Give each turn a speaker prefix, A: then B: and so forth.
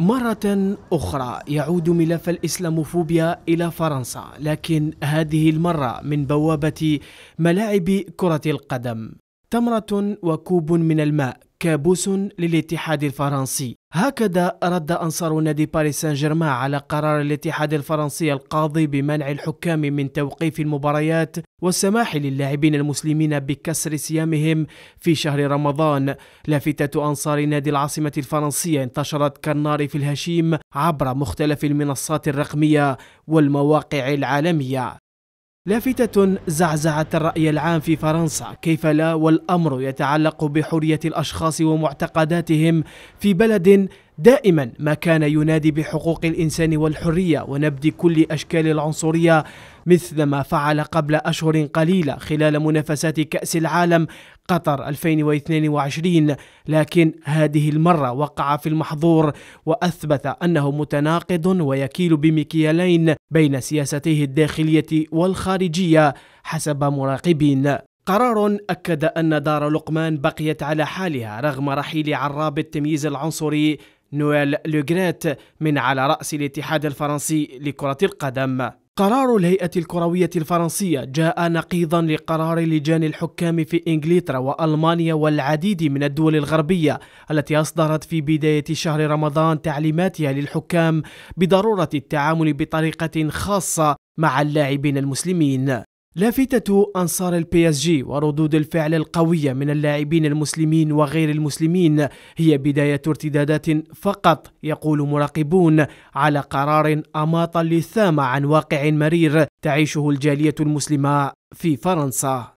A: مرة أخرى يعود ملف الإسلاموفوبيا إلى فرنسا لكن هذه المرة من بوابة ملاعب كرة القدم تمرة وكوب من الماء كابوس للاتحاد الفرنسي هكذا رد أنصار نادي باريس سان جيرمان على قرار الاتحاد الفرنسي القاضي بمنع الحكام من توقيف المباريات والسماح للاعبين المسلمين بكسر صيامهم في شهر رمضان لافتة أنصار نادي العاصمة الفرنسية انتشرت كالنار في الهشيم عبر مختلف المنصات الرقمية والمواقع العالمية لافتة زعزعت الرأي العام في فرنسا كيف لا والأمر يتعلق بحرية الأشخاص ومعتقداتهم في بلد دائما ما كان ينادي بحقوق الانسان والحريه ونبذ كل اشكال العنصريه مثل ما فعل قبل اشهر قليله خلال منافسات كاس العالم قطر 2022 لكن هذه المره وقع في المحظور واثبت انه متناقض ويكيل بمكيالين بين سياسته الداخليه والخارجيه حسب مراقبين قرار أكد أن دار لقمان بقيت على حالها رغم رحيل عراب التمييز العنصري نويل لوغريت من على رأس الاتحاد الفرنسي لكرة القدم قرار الهيئة الكروية الفرنسية جاء نقيضا لقرار لجان الحكام في إنجلترا وألمانيا والعديد من الدول الغربية التي أصدرت في بداية شهر رمضان تعليماتها للحكام بضرورة التعامل بطريقة خاصة مع اللاعبين المسلمين لافتة أنصار البي اس جي وردود الفعل القوية من اللاعبين المسلمين وغير المسلمين هي بداية ارتدادات فقط يقول مراقبون على قرار أماط اللثام عن واقع مرير تعيشه الجالية المسلمة في فرنسا